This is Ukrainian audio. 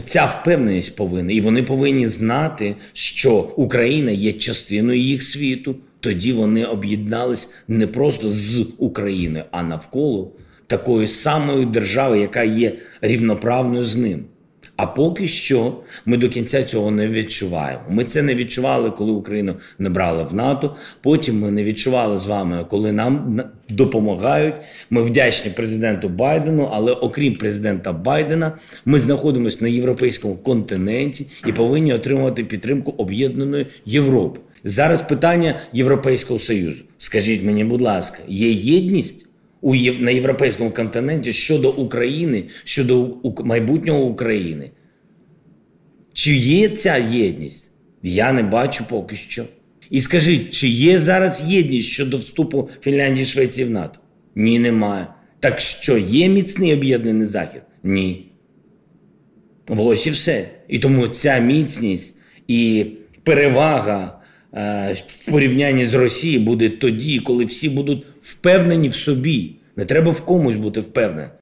ця впевненість повинна, і вони повинні знати, що Україна є частиною їх світу. Тоді вони об'єднались не просто з Україною, а навколо такої самої держави, яка є рівноправною з ним. А поки що ми до кінця цього не відчуваємо. Ми це не відчували, коли Україну не брали в НАТО. Потім ми не відчували з вами, коли нам допомагають. Ми вдячні президенту Байдену, але окрім президента Байдена, ми знаходимося на європейському континенті і повинні отримувати підтримку об'єднаної Європи. Зараз питання Європейського союзу. Скажіть мені, будь ласка, є єдність? у на європейському континенті щодо України, щодо майбутнього України. Чи є ця єдність? Я не бачу поки що. І скажіть, чи є зараз єдність щодо вступу Фінляндії і Швеції в НАТО? Ні, немає. Так що є міцний об'єднаний захід? Ні. Ось і все. І тому ця міцність і перевага е, в порівнянні з Росією буде тоді, коли всі будуть впевнені в собі. Не треба в комусь бути впевненим.